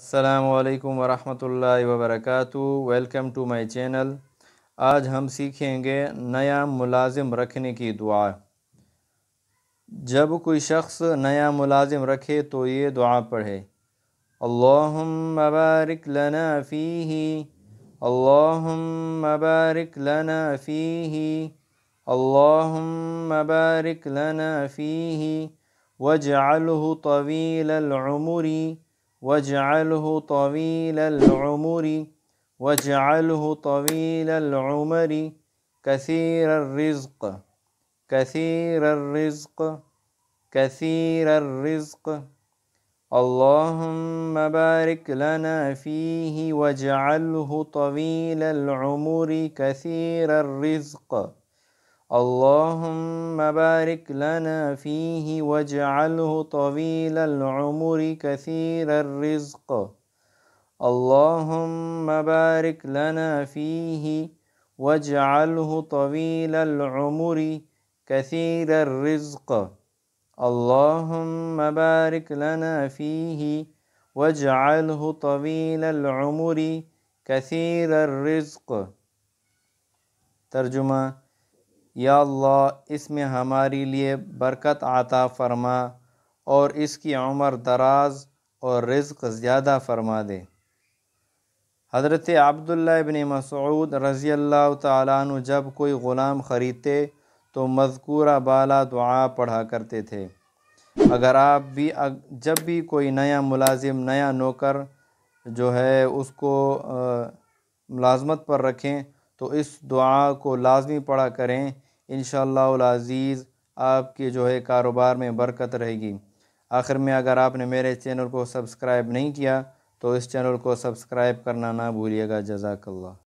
السلام علیکم ورحمۃ اللہ وبرکاتہ ویلکم ٹو مائی چینل آج ہم سیکھیں گے نیا ملازم رکھنے کی دعا جب کوئی شخص نیا ملازم رکھے تو یہ دعا پڑھے اللہم مبارک لنا فیہی اللہم مبارک لنا فیہی اللہم مبارک لنا فیہی وجعله طویل العمری واجعله طويل العمر واجعله طويل العمر كثير الرزق كثير الرزق كثير الرزق اللهم بارك لنا فيه واجعله طويل العمر كثير الرزق اللهم بارك لنا فيه واجعله طويل العمر كثير الرزق اللهم بارك لنا فيه واجعله طويل العمر كثير الرزق اللهم بارك لنا فيه واجعله طويل العمر كثير الرزق ترجمه یا اللہ اس میں ہمارے لیے برکت عطا فرما اور اس کی عمر دراز اور رزق زیادہ فرما دے حضرت عبداللہ ابن مسعود رضی اللہ تعالیٰ عنہ جب کوئی غلام خریدتے تو مذکورہ بالا دعا پڑھا کرتے تھے اگر آپ بھی جب بھی کوئی نیا ملازم نیا نوکر جو ہے اس کو ملازمت پر رکھیں تو اس دعا کو لازمی پڑھا کریں انشاءاللہ العزیز آپ کے جو ہے کاروبار میں برکت رہے گی آخر میں اگر آپ نے میرے چینل کو سبسکرائب نہیں کیا تو اس چینل کو سبسکرائب کرنا نہ بھولیے گا جزاک اللہ